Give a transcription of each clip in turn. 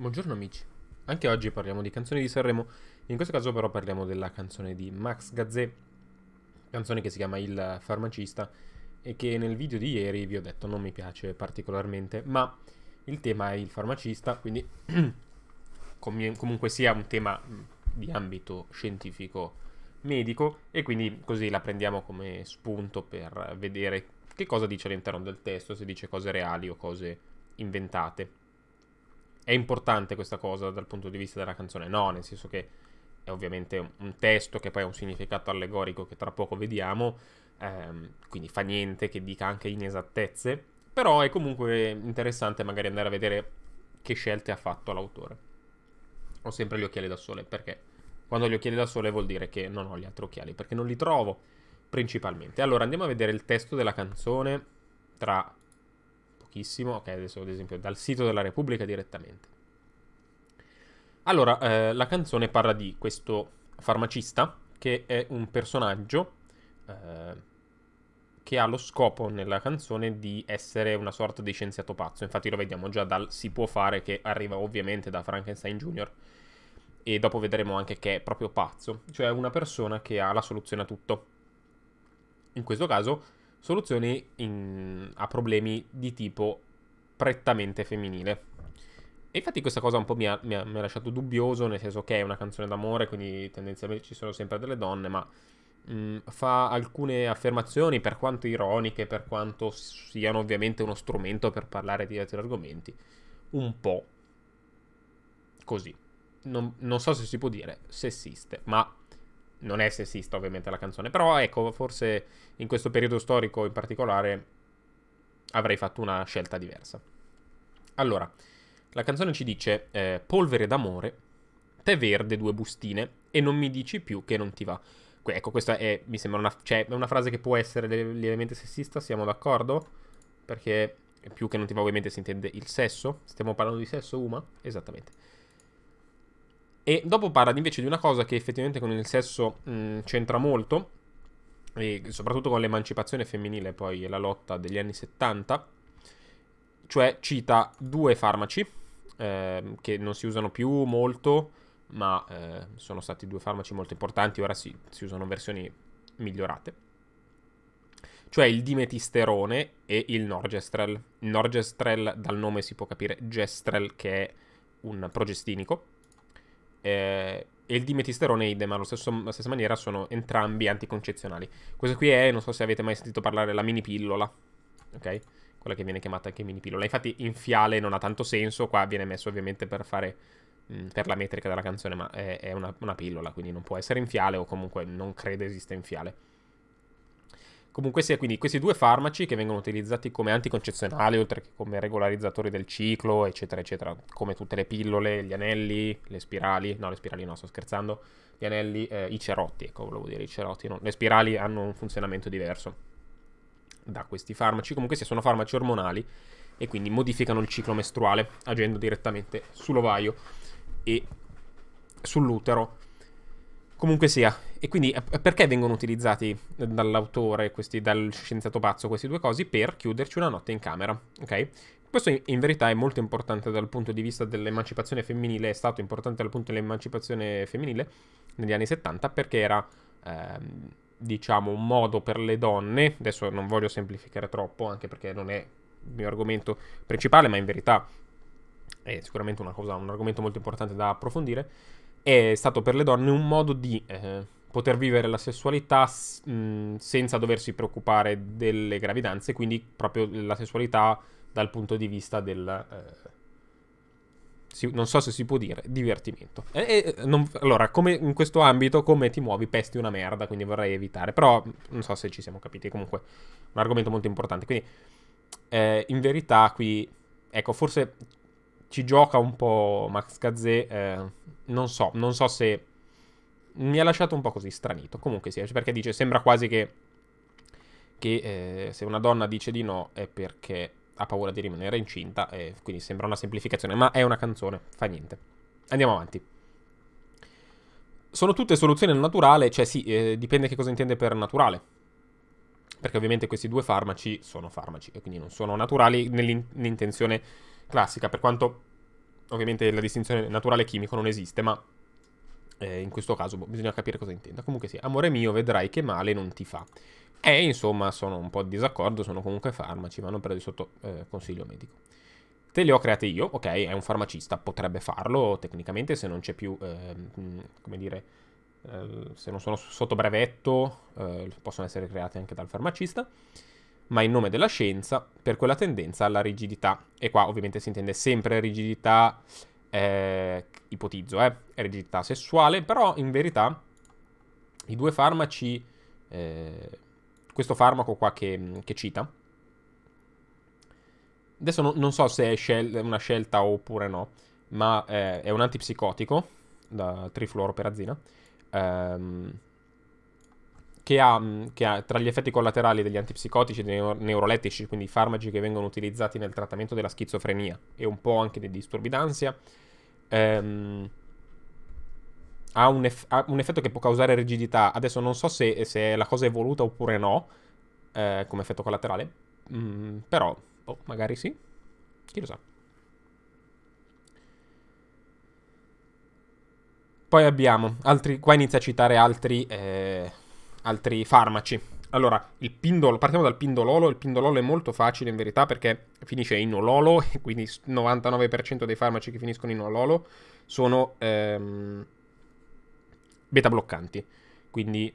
Buongiorno amici, anche oggi parliamo di canzoni di Sanremo, in questo caso però parliamo della canzone di Max Gazzè, canzone che si chiama Il farmacista e che nel video di ieri vi ho detto non mi piace particolarmente, ma il tema è il farmacista, quindi comunque sia un tema mm, di ambito scientifico medico e quindi così la prendiamo come spunto per vedere che cosa dice all'interno del testo, se dice cose reali o cose inventate è importante questa cosa dal punto di vista della canzone? No, nel senso che è ovviamente un testo che poi ha un significato allegorico che tra poco vediamo, ehm, quindi fa niente che dica anche inesattezze, però è comunque interessante magari andare a vedere che scelte ha fatto l'autore. Ho sempre gli occhiali da sole perché quando ho gli occhiali da sole vuol dire che non ho gli altri occhiali perché non li trovo principalmente. Allora andiamo a vedere il testo della canzone tra pochissimo, ok, adesso ad esempio dal sito della Repubblica direttamente. Allora, eh, la canzone parla di questo farmacista che è un personaggio eh, che ha lo scopo nella canzone di essere una sorta di scienziato pazzo. Infatti lo vediamo già dal si può fare che arriva ovviamente da Frankenstein Jr. E dopo vedremo anche che è proprio pazzo, cioè una persona che ha la soluzione a tutto. In questo caso soluzioni in, a problemi di tipo prettamente femminile. E infatti questa cosa un po' mi ha, mi, ha, mi ha, lasciato dubbioso, nel senso che è una canzone d'amore, quindi tendenzialmente ci sono sempre delle donne, ma mh, mm, fa alcune affermazioni, per quanto ironiche, per quanto siano ovviamente uno strumento per parlare di altri argomenti, un po' così. Non, non so se si può dire sessiste, ma non è sessista ovviamente la canzone, però ecco, forse in questo periodo storico in particolare avrei fatto una scelta diversa. Allora, la canzone ci dice eh, polvere d'amore, tè verde, due bustine e non mi dici più che non ti va. Que- ecco, questa è, mi sembra una, cioè, una frase che può essere lievemente sessista, siamo d'accordo? Perché più che non ti va ovviamente si intende il sesso. Stiamo parlando di sesso, Uma? Esattamente. E dopo parla invece di una cosa che effettivamente con il sesso mh, mm, c'entra molto, e soprattutto con l'emancipazione femminile, poi la lotta degli anni 70, cioè cita due farmaci eh, che non si usano più molto, ma eh, sono stati due farmaci molto importanti, ora si, si usano versioni migliorate. Cioè il dimetisterone e il norgestrel. Il norgestrel dal nome si può capire gestrel che è un progestinico eh, e il dimetisterone e idem, allo stesso, alla stessa maniera, sono entrambi anticoncezionali. Questo qui è, non so se avete mai sentito parlare, la mini pillola, ok? Quella che viene chiamata anche mini pillola. Infatti in fiale non ha tanto senso, qua viene messo ovviamente per fare mm, per la metrica della canzone, ma è, è una, una, pillola, quindi non può essere in fiale o comunque non credo esista in fiale. Comunque sia, quindi questi due farmaci che vengono utilizzati come anticoncezionali, oltre che come regolarizzatori del ciclo, eccetera, eccetera, come tutte le pillole, gli anelli, le spirali, no, le spirali no, sto scherzando, gli anelli, eh, i cerotti, ecco, volevo dire i cerotti, no. le spirali hanno un funzionamento diverso da questi farmaci, comunque sia, sono farmaci ormonali e quindi modificano il ciclo mestruale agendo direttamente sull'ovaio e sull'utero Comunque sia, e quindi eh, perché vengono utilizzati eh, dall'autore, questi, dal scienziato pazzo, queste due cose? Per chiuderci una notte in camera, ok? Questo in, verità è molto importante dal punto di vista dell'emancipazione femminile, è stato importante dal punto dell'emancipazione femminile negli anni 70 perché era, ehm, diciamo, un modo per le donne, adesso non voglio semplificare troppo anche perché non è il mio argomento principale, ma in verità è sicuramente una cosa, un argomento molto importante da approfondire è stato per le donne un modo di eh, poter vivere la sessualità mh, senza doversi preoccupare delle gravidanze, quindi proprio la sessualità dal punto di vista del... Eh, si, non so se si può dire, divertimento. E, e, non, allora, come in questo ambito, come ti muovi, pesti una merda, quindi vorrei evitare, però non so se ci siamo capiti, comunque un argomento molto importante. Quindi, eh, in verità, qui, ecco, forse ci gioca un po' Max Gazzè. Eh, non so, non so se. Mi ha lasciato un po' così stranito. Comunque sì, perché dice: sembra quasi che. Che eh, se una donna dice di no è perché ha paura di rimanere incinta. E eh, quindi sembra una semplificazione, ma è una canzone, fa niente. Andiamo avanti. Sono tutte soluzioni al naturale, cioè sì, eh, dipende che cosa intende per naturale perché ovviamente questi due farmaci sono farmaci e quindi non sono naturali nell'intenzione classica, per quanto ovviamente la distinzione naturale chimico non esiste, ma eh, in questo caso boh, bisogna capire cosa intenda. Comunque sì, amore mio, vedrai che male non ti fa. E insomma sono un po' di disaccordo, sono comunque farmaci, vanno presi sotto eh, consiglio medico. Te le ho create io, ok, è un farmacista, potrebbe farlo tecnicamente se non c'è più, eh, come dire, eh, se non sono sotto brevetto, eh, possono essere create anche dal farmacista ma in nome della scienza, per quella tendenza alla rigidità. E qua ovviamente si intende sempre rigidità, eh, ipotizzo, eh, rigidità sessuale, però in verità i due farmaci, eh, questo farmaco qua che, che cita, adesso no, non so se è scel una scelta oppure no, ma eh, è un antipsicotico, da trifluoroperazina, ehm, che ha, che ha, tra gli effetti collaterali degli antipsicotici e dei neurolettici, quindi i farmaci che vengono utilizzati nel trattamento della schizofrenia e un po' anche dei disturbi d'ansia, ehm, ha, un eff- ha, un effetto che può causare rigidità. Adesso non so se, se la cosa è voluta oppure no, eh, come effetto collaterale, mm, però oh, magari sì, chi lo sa. Poi abbiamo altri, qua inizia a citare altri, eh, altri farmaci. Allora, il pindolo, partiamo dal pindololo, il pindololo è molto facile in verità perché finisce in ololo, quindi il 99% dei farmaci che finiscono in ololo sono ehm, beta bloccanti, quindi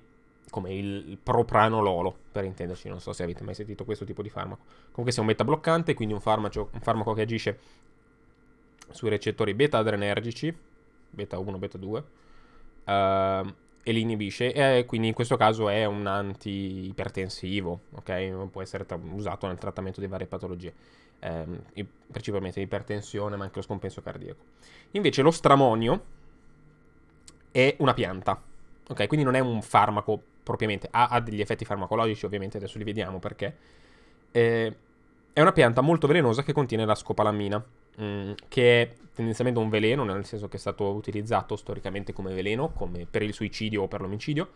come il propranololo, per intenderci, non so se avete mai sentito questo tipo di farmaco. Comunque sia un beta bloccante, quindi un, farmaco, un farmaco che agisce sui recettori beta adrenergici, beta 1, beta 2, ehm, e li inibisce, e eh, quindi in questo caso è un antiipertensivo, ok? Può essere tra- usato nel trattamento di varie patologie, ehm, principalmente ipertensione, ma anche lo scompenso cardiaco. Invece lo stramonio è una pianta, ok? Quindi non è un farmaco propriamente, ha, ha degli effetti farmacologici, ovviamente adesso li vediamo perché. Eh, è una pianta molto velenosa che contiene la scopalamina, mm, che è tendenzialmente un veleno, nel senso che è stato utilizzato storicamente come veleno, come per il suicidio o per l'omicidio,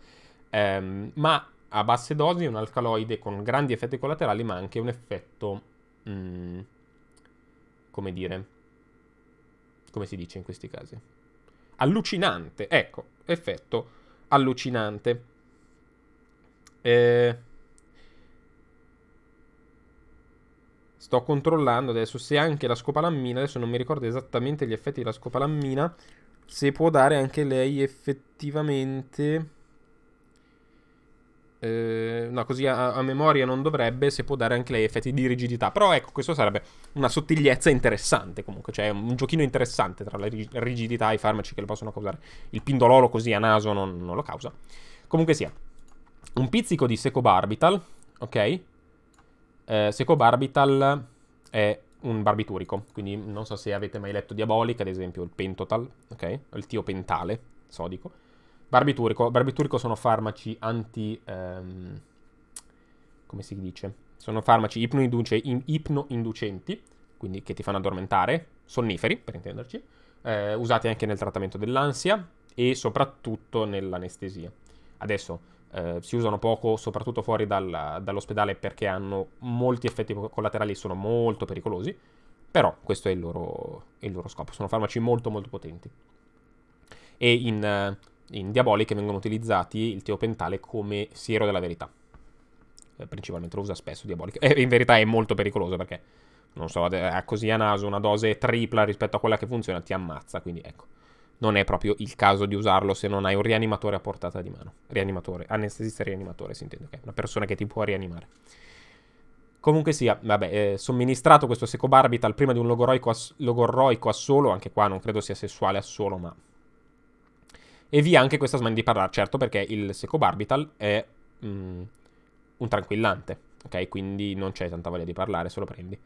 ehm, ma a basse dosi è un alcaloide con grandi effetti collaterali, ma anche un effetto, mh, mm, come dire, come si dice in questi casi? Allucinante, ecco, effetto allucinante. Eh, Sto controllando adesso se anche la scopalammina, adesso non mi ricordo esattamente gli effetti della scopalammina, se può dare anche lei effettivamente... Eh, no, così a, a, memoria non dovrebbe, se può dare anche lei effetti di rigidità. Però ecco, questo sarebbe una sottigliezza interessante comunque, cioè un giochino interessante tra la rigidità e i farmaci che lo possono causare. Il pindololo così a naso non, non lo causa. Comunque sia, un pizzico di secobarbital, ok? Eh, secobarbital è un barbiturico, quindi non so se avete mai letto Diabolica, ad esempio il pentotal, ok? Il pentale, sodico. Barbiturico, barbiturico sono farmaci anti... Ehm, come si dice? Sono farmaci ipnoinduce, ipnoinducenti, quindi che ti fanno addormentare, sonniferi per intenderci, eh, usati anche nel trattamento dell'ansia e soprattutto nell'anestesia. Adesso eh, si usano poco, soprattutto fuori dal, dall'ospedale, perché hanno molti effetti collaterali e sono molto pericolosi. Però questo è il loro, il loro, scopo. Sono farmaci molto molto potenti. E in, eh, in diaboliche vengono utilizzati il teopentale come siero della verità. Eh, principalmente lo usa spesso diaboliche. E eh, in verità è molto pericoloso perché, non so, eh, così a naso una dose tripla rispetto a quella che funziona ti ammazza. Quindi ecco non è proprio il caso di usarlo se non hai un rianimatore a portata di mano. Rianimatore, anestesista rianimatore si intende, ok? Una persona che ti può rianimare. Comunque sia, vabbè, eh, somministrato questo secobarbital prima di un logoroico, ass- logorroico assolo, anche qua non credo sia sessuale assolo, ma... E via anche questa smania di parlare, certo, perché il secobarbital è mh, mm, un tranquillante, ok? Quindi non c'è tanta voglia di parlare, se lo prendi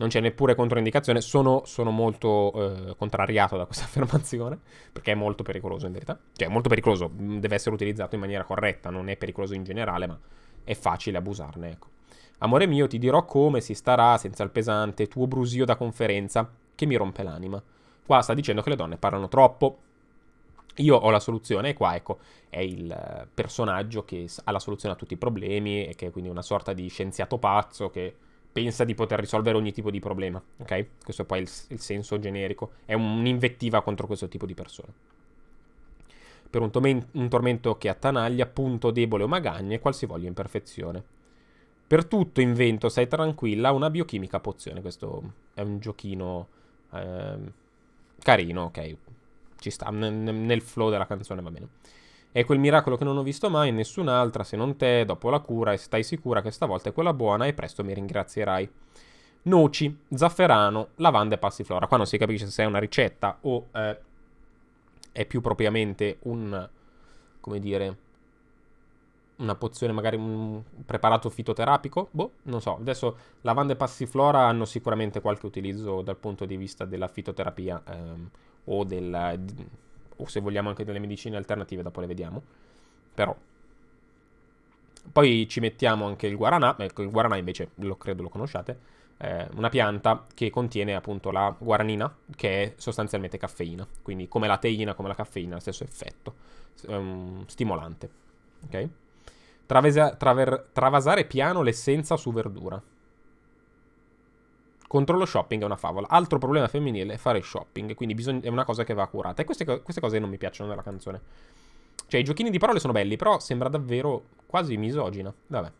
non c'è neppure controindicazione. Sono, sono molto eh, contrariato da questa affermazione, perché è molto pericoloso in verità. Cioè, è molto pericoloso, mm, deve essere utilizzato in maniera corretta, non è pericoloso in generale, ma è facile abusarne, ecco. Amore mio, ti dirò come si starà senza il pesante tuo brusio da conferenza che mi rompe l'anima. Qua sta dicendo che le donne parlano troppo. Io ho la soluzione e qua ecco è il eh, personaggio che ha la soluzione a tutti i problemi e che è quindi una sorta di scienziato pazzo che pensa di poter risolvere ogni tipo di problema, ok? Questo poi è il, il senso generico, è un'invettiva contro questo tipo di persone. Per un, tomen- un tormento che attanaglia, punto debole o magagne, qualsivoglia imperfezione. Per tutto invento, sei tranquilla, una biochimica pozione. Questo è un giochino eh, carino, ok? Ci sta, n- nel flow della canzone va bene. È quel miracolo che non ho visto mai, nessun'altra se non te, dopo la cura, e stai sicura che stavolta è quella buona e presto mi ringrazierai. Noci, zafferano, lavanda e passiflora. Qua non si capisce se è una ricetta o eh, è più propriamente un, come dire, una pozione, magari un preparato fitoterapico. Boh, non so. Adesso lavanda e passiflora hanno sicuramente qualche utilizzo dal punto di vista della fitoterapia ehm, o della o se vogliamo anche delle medicine alternative, dopo le vediamo. Però. Poi ci mettiamo anche il guaranà, ecco il guaranà invece lo credo lo conosciate, è eh, una pianta che contiene appunto la guaranina che è sostanzialmente caffeina, quindi come la teina, come la caffeina, lo stesso effetto, um, stimolante. Ok? Travesa, traver, travasare piano l'essenza su verdura. Controllo shopping è una favola. Altro problema femminile è fare shopping, quindi bisogna, è una cosa che va curata. E queste, queste cose non mi piacciono nella canzone. Cioè, i giochini di parole sono belli, però sembra davvero quasi misogina. Vabbè.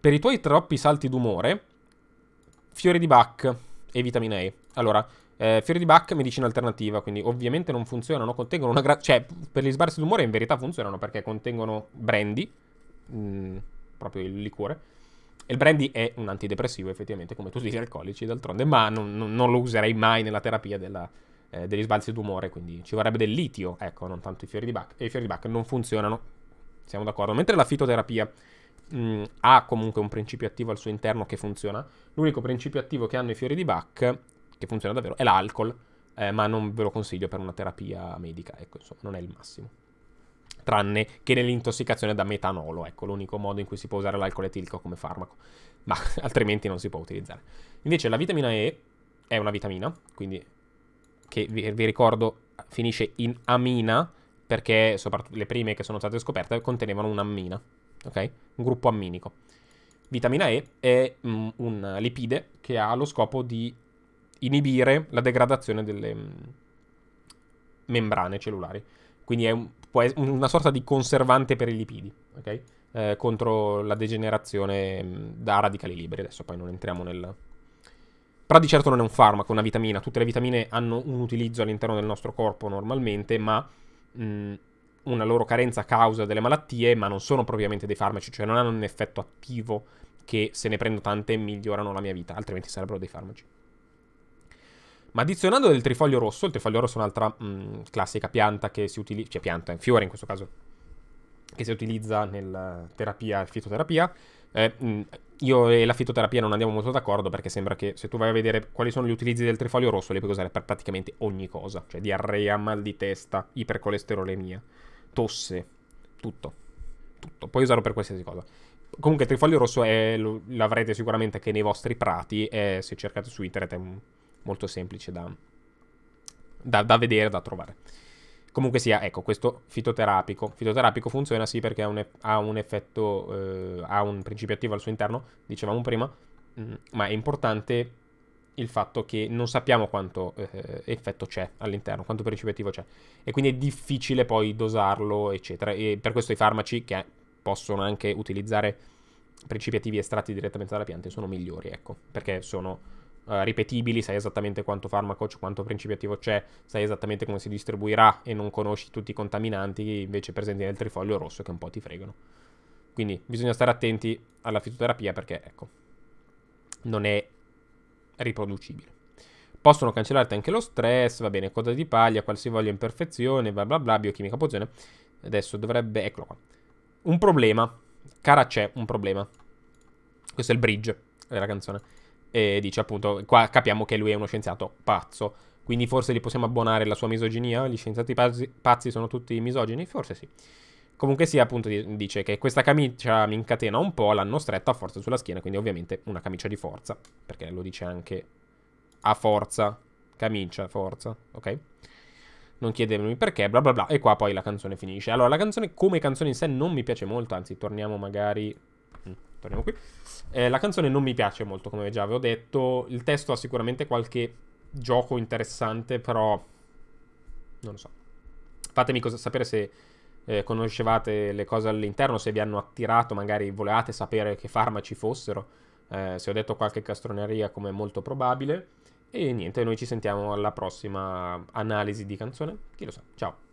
Per i tuoi troppi salti d'umore, fiori di Bach e vitamina E. Allora, eh, fiori di Bach mi dice alternativa, quindi ovviamente non funzionano, contengono una... Gra- cioè, per gli sbarsi d'umore in verità funzionano perché contengono brandy, mh, mm, proprio il liquore, il brandy è un antidepressivo, effettivamente, come tutti gli alcolici, d'altronde, ma non, non lo userei mai nella terapia della, eh, degli sbalzi d'umore, quindi ci vorrebbe del litio, ecco, non tanto i fiori di Bach. E i fiori di Bach non funzionano, siamo d'accordo. Mentre la fitoterapia mh, mm, ha comunque un principio attivo al suo interno che funziona, l'unico principio attivo che hanno i fiori di Bach, che funziona davvero, è l'alcol, eh, ma non ve lo consiglio per una terapia medica, ecco, insomma, non è il massimo tranne che nell'intossicazione da metanolo, ecco l'unico modo in cui si può usare l'alcol etilico come farmaco, ma altrimenti non si può utilizzare. Invece la vitamina E è una vitamina, quindi che vi, vi ricordo finisce in amina, perché soprattutto le prime che sono state scoperte contenevano un'ammina, ok? Un gruppo amminico. Vitamina E è mm, un lipide che ha lo scopo di inibire la degradazione delle mm, membrane cellulari quindi è un, può essere una sorta di conservante per i lipidi, ok? Eh, contro la degenerazione mm, da radicali liberi. Adesso poi non entriamo nel... Però di certo non è un farmaco, è una vitamina. Tutte le vitamine hanno un utilizzo all'interno del nostro corpo normalmente, ma mh, mm, una loro carenza causa delle malattie, ma non sono propriamente dei farmaci, cioè non hanno un effetto attivo che se ne prendo tante migliorano la mia vita, altrimenti sarebbero dei farmaci. Ma addizionando del trifoglio rosso, il trifoglio rosso è un'altra mh, mm, classica pianta che si utilizza, cioè pianta, in fiore in questo caso, che si utilizza nella terapia, fitoterapia. Eh, mm, io e la fitoterapia non andiamo molto d'accordo perché sembra che se tu vai a vedere quali sono gli utilizzi del trifoglio rosso li puoi usare per praticamente ogni cosa, cioè diarrea, mal di testa, ipercolesterolemia, tosse, tutto, tutto, puoi usarlo per qualsiasi cosa. Comunque il trifoglio rosso è, l'avrete sicuramente anche nei vostri prati e se cercate su internet è un molto semplice da, da, da vedere, da trovare. Comunque sia, ecco, questo fitoterapico. Fitoterapico funziona sì perché ha un, ha un effetto, eh, ha un principio attivo al suo interno, dicevamo prima, mm, ma è importante il fatto che non sappiamo quanto eh, effetto c'è all'interno, quanto principio attivo c'è. E quindi è difficile poi dosarlo, eccetera. E per questo i farmaci che possono anche utilizzare principi attivi estratti direttamente dalla pianta sono migliori, ecco, perché sono eh, ripetibili, sai esattamente quanto farmaco, c'è, quanto principio attivo c'è, sai esattamente come si distribuirà e non conosci tutti i contaminanti invece presenti nel trifoglio rosso che un po' ti fregano. Quindi bisogna stare attenti alla fitoterapia perché, ecco, non è riproducibile. Possono cancellarti anche lo stress, va bene, coda di paglia, qualsivoglia imperfezione, bla bla bla, biochimica pozione. Adesso dovrebbe, eccolo qua. Un problema, cara c'è un problema. Questo è il bridge della canzone e dice appunto, qua capiamo che lui è uno scienziato pazzo. Quindi forse gli possiamo abbonare la sua misoginia? Gli scienziati pazzi, pazzi sono tutti misogini? Forse sì. Comunque sia, appunto, dice che questa camicia mi incatena un po', l'hanno stretta a forza sulla schiena, quindi ovviamente una camicia di forza, perché lo dice anche a forza, camicia, forza, ok? Non chiedermi perché, bla bla bla, e qua poi la canzone finisce. Allora, la canzone come canzone in sé non mi piace molto, anzi, torniamo magari torniamo qui. Eh, la canzone non mi piace molto, come già avevo detto. Il testo ha sicuramente qualche gioco interessante, però non lo so. Fatemi cosa, sapere se eh, conoscevate le cose all'interno, se vi hanno attirato, magari volevate sapere che farmaci fossero. Eh, se ho detto qualche castroneria, come molto probabile. E niente, noi ci sentiamo alla prossima analisi di canzone. Chi lo sa, ciao.